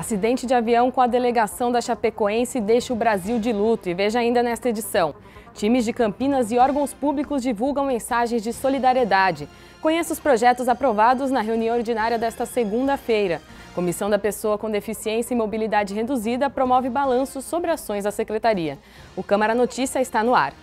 Acidente de avião com a delegação da Chapecoense deixa o Brasil de luto. E veja ainda nesta edição. Times de Campinas e órgãos públicos divulgam mensagens de solidariedade. Conheça os projetos aprovados na reunião ordinária desta segunda-feira. Comissão da Pessoa com Deficiência e Mobilidade Reduzida promove balanço sobre ações da Secretaria. O Câmara Notícia está no ar.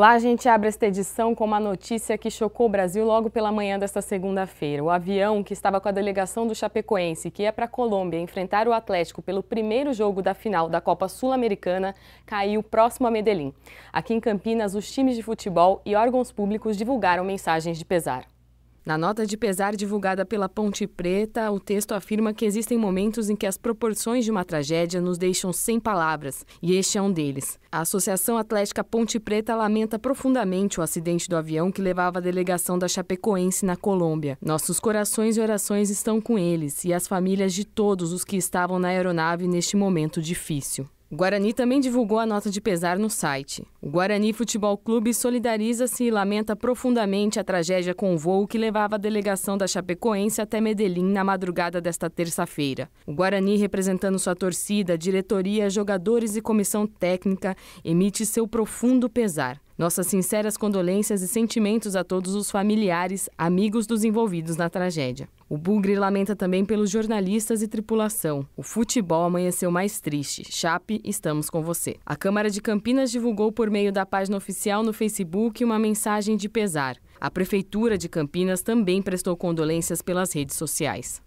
Olá, a gente abre esta edição com uma notícia que chocou o Brasil logo pela manhã desta segunda-feira. O avião que estava com a delegação do Chapecoense, que ia é para a Colômbia enfrentar o Atlético pelo primeiro jogo da final da Copa Sul-Americana, caiu próximo a Medellín. Aqui em Campinas, os times de futebol e órgãos públicos divulgaram mensagens de pesar. Na nota de pesar divulgada pela Ponte Preta, o texto afirma que existem momentos em que as proporções de uma tragédia nos deixam sem palavras, e este é um deles. A Associação Atlética Ponte Preta lamenta profundamente o acidente do avião que levava a delegação da Chapecoense na Colômbia. Nossos corações e orações estão com eles e as famílias de todos os que estavam na aeronave neste momento difícil. O Guarani também divulgou a nota de pesar no site. O Guarani Futebol Clube solidariza-se e lamenta profundamente a tragédia com o voo que levava a delegação da Chapecoense até Medellín na madrugada desta terça-feira. O Guarani, representando sua torcida, diretoria, jogadores e comissão técnica, emite seu profundo pesar. Nossas sinceras condolências e sentimentos a todos os familiares, amigos dos envolvidos na tragédia. O Bugre lamenta também pelos jornalistas e tripulação. O futebol amanheceu mais triste. Chape, estamos com você. A Câmara de Campinas divulgou por meio da página oficial no Facebook uma mensagem de pesar. A Prefeitura de Campinas também prestou condolências pelas redes sociais.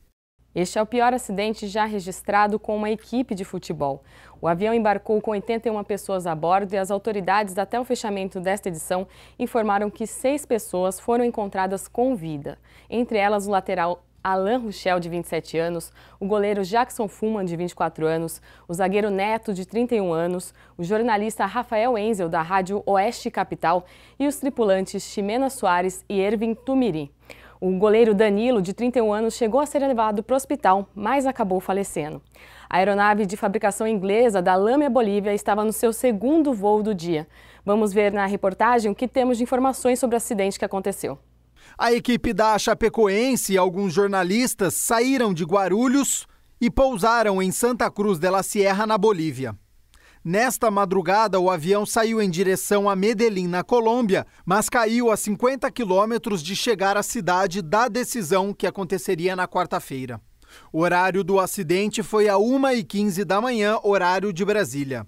Este é o pior acidente já registrado com uma equipe de futebol. O avião embarcou com 81 pessoas a bordo e as autoridades, até o fechamento desta edição, informaram que seis pessoas foram encontradas com vida. Entre elas, o lateral Alain Rochel de 27 anos, o goleiro Jackson Fuman, de 24 anos, o zagueiro Neto, de 31 anos, o jornalista Rafael Enzel, da Rádio Oeste Capital, e os tripulantes Ximena Soares e Ervin Tumiri. O goleiro Danilo, de 31 anos, chegou a ser levado para o hospital, mas acabou falecendo. A aeronave de fabricação inglesa da Lâmia Bolívia estava no seu segundo voo do dia. Vamos ver na reportagem o que temos de informações sobre o acidente que aconteceu. A equipe da Chapecoense e alguns jornalistas saíram de Guarulhos e pousaram em Santa Cruz de la Sierra, na Bolívia. Nesta madrugada, o avião saiu em direção a Medellín, na Colômbia, mas caiu a 50 quilômetros de chegar à cidade da decisão que aconteceria na quarta-feira. O horário do acidente foi a 1h15 da manhã, horário de Brasília.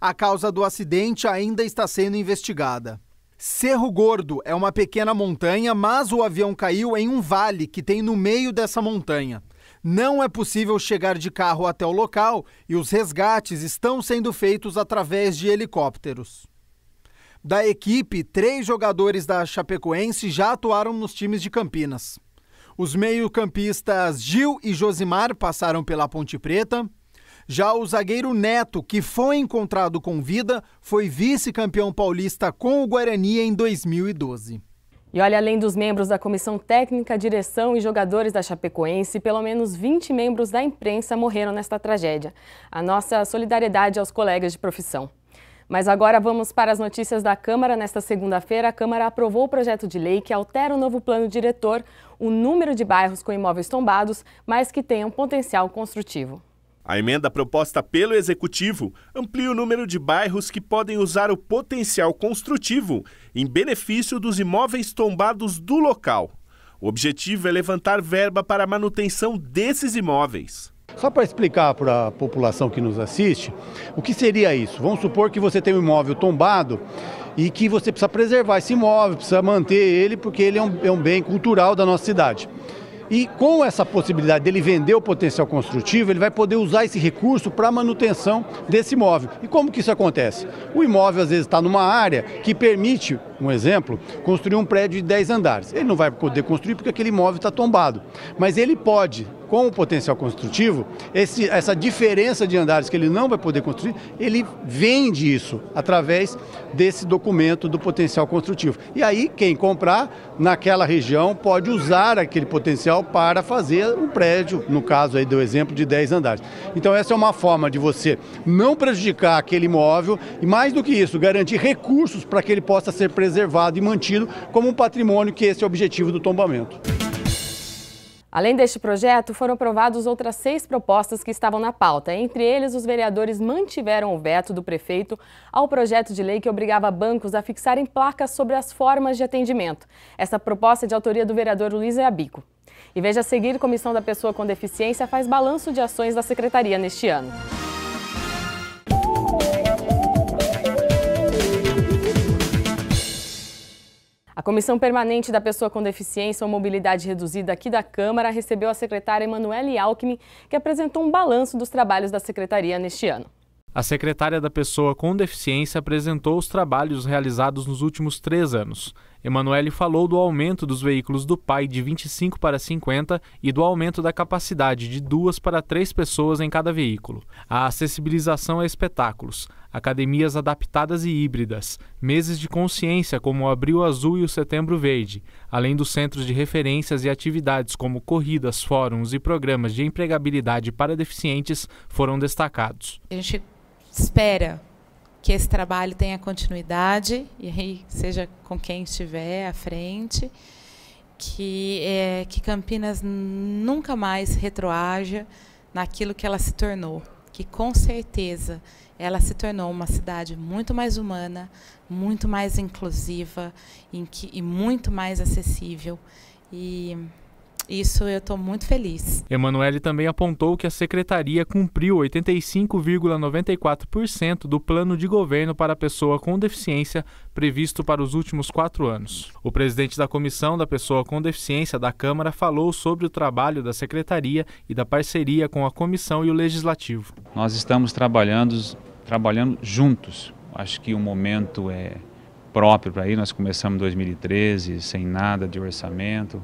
A causa do acidente ainda está sendo investigada. Cerro Gordo é uma pequena montanha, mas o avião caiu em um vale que tem no meio dessa montanha. Não é possível chegar de carro até o local e os resgates estão sendo feitos através de helicópteros. Da equipe, três jogadores da Chapecoense já atuaram nos times de Campinas. Os meio-campistas Gil e Josimar passaram pela Ponte Preta. Já o zagueiro Neto, que foi encontrado com vida, foi vice-campeão paulista com o Guarani em 2012. E olha, além dos membros da comissão técnica, direção e jogadores da Chapecoense, pelo menos 20 membros da imprensa morreram nesta tragédia. A nossa solidariedade aos colegas de profissão. Mas agora vamos para as notícias da Câmara. Nesta segunda-feira, a Câmara aprovou o projeto de lei que altera o novo plano diretor, o número de bairros com imóveis tombados, mas que tenham potencial construtivo. A emenda proposta pelo Executivo amplia o número de bairros que podem usar o potencial construtivo em benefício dos imóveis tombados do local. O objetivo é levantar verba para a manutenção desses imóveis. Só para explicar para a população que nos assiste, o que seria isso? Vamos supor que você tem um imóvel tombado e que você precisa preservar esse imóvel, precisa manter ele, porque ele é um, é um bem cultural da nossa cidade. E com essa possibilidade dele vender o potencial construtivo, ele vai poder usar esse recurso para a manutenção desse imóvel. E como que isso acontece? O imóvel às vezes está numa área que permite um exemplo, construir um prédio de 10 andares. Ele não vai poder construir porque aquele imóvel está tombado. Mas ele pode, com o potencial construtivo, esse, essa diferença de andares que ele não vai poder construir, ele vende isso através desse documento do potencial construtivo. E aí, quem comprar naquela região pode usar aquele potencial para fazer um prédio, no caso aí do exemplo de 10 andares. Então, essa é uma forma de você não prejudicar aquele imóvel e, mais do que isso, garantir recursos para que ele possa ser preservado preservado e mantido como um patrimônio que é esse é o objetivo do tombamento. Além deste projeto, foram aprovadas outras seis propostas que estavam na pauta. Entre eles, os vereadores mantiveram o veto do prefeito ao projeto de lei que obrigava bancos a fixarem placas sobre as formas de atendimento. Essa proposta é de autoria do vereador Luiz Abico. E veja a seguir, Comissão da Pessoa com Deficiência faz balanço de ações da Secretaria neste ano. A Comissão Permanente da Pessoa com Deficiência ou Mobilidade Reduzida aqui da Câmara recebeu a secretária Emanuele Alckmin, que apresentou um balanço dos trabalhos da secretaria neste ano. A secretária da Pessoa com Deficiência apresentou os trabalhos realizados nos últimos três anos. Emanuele falou do aumento dos veículos do PAI de 25 para 50 e do aumento da capacidade de duas para três pessoas em cada veículo. A acessibilização a espetáculos, academias adaptadas e híbridas, meses de consciência como o Abril Azul e o Setembro Verde, além dos centros de referências e atividades como corridas, fóruns e programas de empregabilidade para deficientes foram destacados. A gente espera que esse trabalho tenha continuidade e aí seja com quem estiver à frente, que, é, que Campinas nunca mais retroaja naquilo que ela se tornou, que com certeza ela se tornou uma cidade muito mais humana, muito mais inclusiva que, e muito mais acessível. E isso eu estou muito feliz. Emanuele também apontou que a secretaria cumpriu 85,94% do plano de governo para a pessoa com deficiência previsto para os últimos quatro anos. O presidente da Comissão da Pessoa com Deficiência da Câmara falou sobre o trabalho da secretaria e da parceria com a comissão e o legislativo. Nós estamos trabalhando trabalhando juntos. Acho que o momento é próprio para ir. Nós começamos 2013 sem nada de orçamento.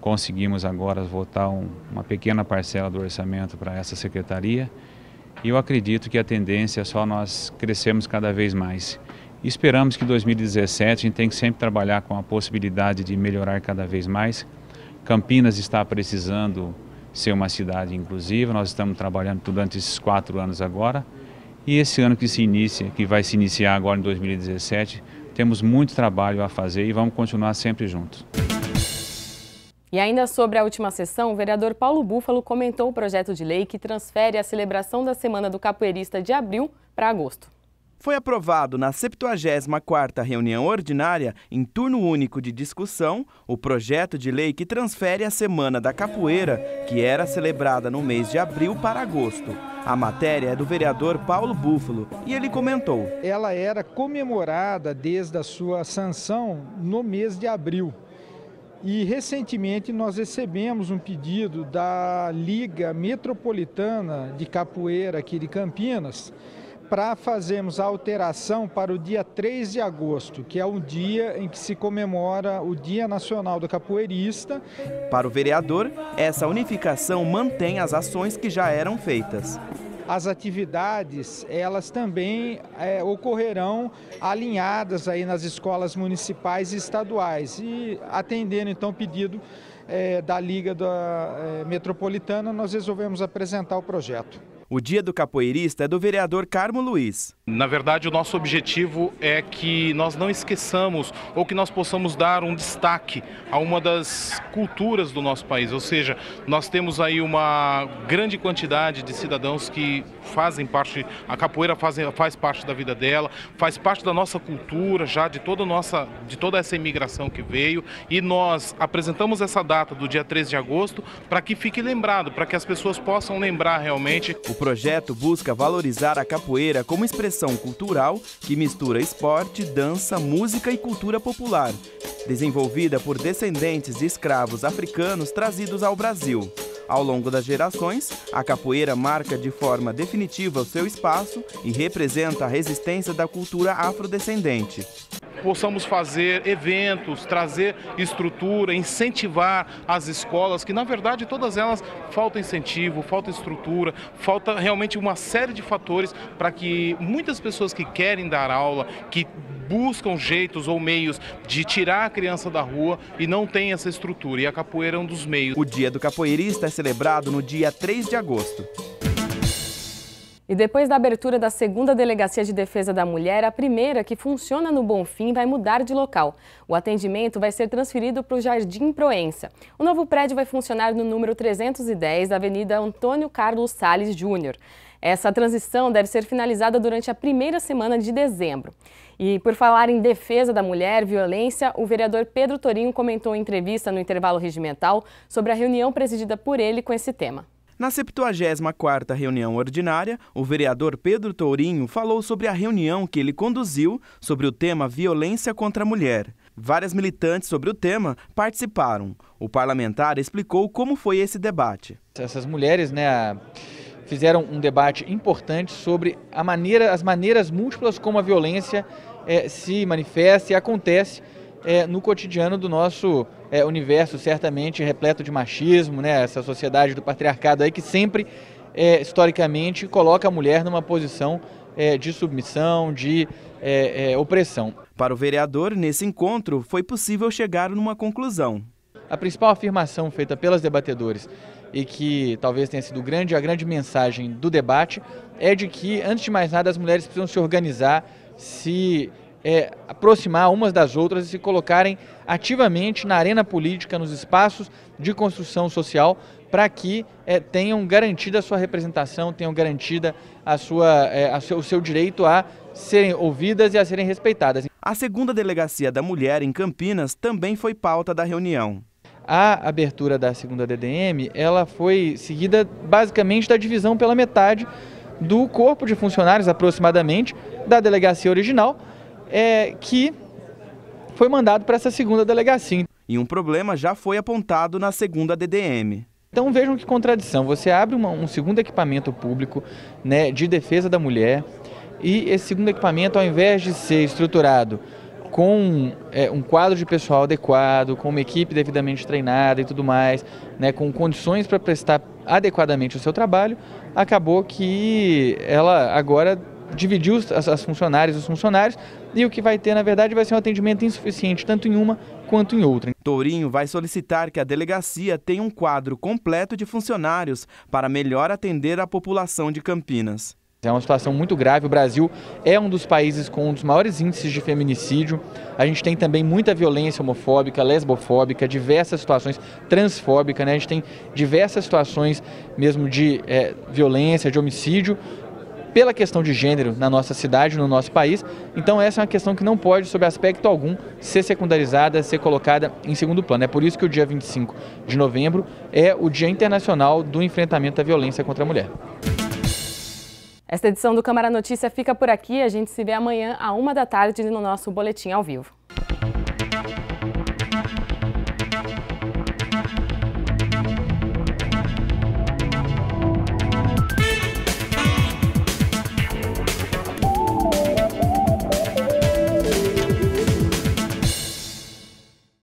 Conseguimos agora votar um, uma pequena parcela do orçamento para essa secretaria. E eu acredito que a tendência é só nós crescermos cada vez mais. esperamos que 2017 a gente tem que sempre trabalhar com a possibilidade de melhorar cada vez mais. Campinas está precisando ser uma cidade inclusiva, nós estamos trabalhando durante esses quatro anos agora e esse ano que se inicia, que vai se iniciar agora em 2017, temos muito trabalho a fazer e vamos continuar sempre juntos. E ainda sobre a última sessão, o vereador Paulo Búfalo comentou o projeto de lei que transfere a celebração da Semana do Capoeirista de abril para agosto. Foi aprovado na 74ª reunião ordinária, em turno único de discussão, o projeto de lei que transfere a Semana da Capoeira, que era celebrada no mês de abril para agosto. A matéria é do vereador Paulo Búfalo e ele comentou. Ela era comemorada desde a sua sanção no mês de abril. E recentemente nós recebemos um pedido da Liga Metropolitana de Capoeira aqui de Campinas para fazermos a alteração para o dia 3 de agosto, que é um dia em que se comemora o Dia Nacional do Capoeirista. Para o vereador, essa unificação mantém as ações que já eram feitas as atividades elas também é, ocorrerão alinhadas aí nas escolas municipais e estaduais e atendendo então o pedido é, da Liga da, é, Metropolitana nós resolvemos apresentar o projeto. O Dia do Capoeirista é do vereador Carmo Luiz. Na verdade, o nosso objetivo é que nós não esqueçamos ou que nós possamos dar um destaque a uma das culturas do nosso país. Ou seja, nós temos aí uma grande quantidade de cidadãos que fazem parte, a capoeira faz, faz parte da vida dela, faz parte da nossa cultura já, de toda, nossa, de toda essa imigração que veio. E nós apresentamos essa data do dia 13 de agosto para que fique lembrado, para que as pessoas possam lembrar realmente. O projeto busca valorizar a capoeira como expressão cultural que mistura esporte, dança, música e cultura popular, desenvolvida por descendentes de escravos africanos trazidos ao Brasil. Ao longo das gerações, a capoeira marca de forma definitiva o seu espaço e representa a resistência da cultura afrodescendente possamos fazer eventos, trazer estrutura, incentivar as escolas, que na verdade todas elas falta incentivo, falta estrutura, falta realmente uma série de fatores para que muitas pessoas que querem dar aula, que buscam jeitos ou meios de tirar a criança da rua e não tem essa estrutura. E a capoeira é um dos meios. O Dia do Capoeirista é celebrado no dia 3 de agosto. E depois da abertura da segunda Delegacia de Defesa da Mulher, a primeira, que funciona no Bonfim, vai mudar de local. O atendimento vai ser transferido para o Jardim Proença. O novo prédio vai funcionar no número 310 da Avenida Antônio Carlos Sales Júnior. Essa transição deve ser finalizada durante a primeira semana de dezembro. E por falar em defesa da mulher, violência, o vereador Pedro Torinho comentou em entrevista no intervalo regimental sobre a reunião presidida por ele com esse tema. Na 74ª reunião ordinária, o vereador Pedro Tourinho falou sobre a reunião que ele conduziu sobre o tema violência contra a mulher. Várias militantes sobre o tema participaram. O parlamentar explicou como foi esse debate. Essas mulheres, né, fizeram um debate importante sobre a maneira, as maneiras múltiplas como a violência é, se manifesta e acontece é, no cotidiano do nosso é, universo, certamente repleto de machismo, né? essa sociedade do patriarcado aí que sempre, é, historicamente, coloca a mulher numa posição é, de submissão, de é, é, opressão. Para o vereador, nesse encontro, foi possível chegar numa conclusão. A principal afirmação feita pelas debatedores e que talvez tenha sido grande, a grande mensagem do debate é de que, antes de mais nada, as mulheres precisam se organizar, se é, aproximar umas das outras e se colocarem ativamente na arena política, nos espaços de construção social, para que é, tenham garantida a sua representação, tenham garantida a sua, é, a seu, o seu direito a serem ouvidas e a serem respeitadas. A segunda delegacia da mulher em Campinas também foi pauta da reunião. A abertura da segunda DDM, ela foi seguida basicamente da divisão pela metade do corpo de funcionários aproximadamente da delegacia original, é, que foi mandado para essa segunda delegacia. E um problema já foi apontado na segunda DDM. Então vejam que contradição, você abre uma, um segundo equipamento público né, de defesa da mulher e esse segundo equipamento, ao invés de ser estruturado com é, um quadro de pessoal adequado, com uma equipe devidamente treinada e tudo mais, né, com condições para prestar adequadamente o seu trabalho, acabou que ela agora dividiu as, as funcionárias e os funcionários e o que vai ter, na verdade, vai ser um atendimento insuficiente, tanto em uma quanto em outra. Tourinho vai solicitar que a delegacia tenha um quadro completo de funcionários para melhor atender a população de Campinas. É uma situação muito grave. O Brasil é um dos países com um dos maiores índices de feminicídio. A gente tem também muita violência homofóbica, lesbofóbica, diversas situações transfóbica, né? A gente tem diversas situações mesmo de é, violência, de homicídio pela questão de gênero na nossa cidade, no nosso país. Então essa é uma questão que não pode, sob aspecto algum, ser secundarizada, ser colocada em segundo plano. É por isso que o dia 25 de novembro é o Dia Internacional do Enfrentamento à Violência contra a Mulher. Esta edição do Câmara Notícia fica por aqui. A gente se vê amanhã, à uma da tarde, no nosso Boletim ao Vivo.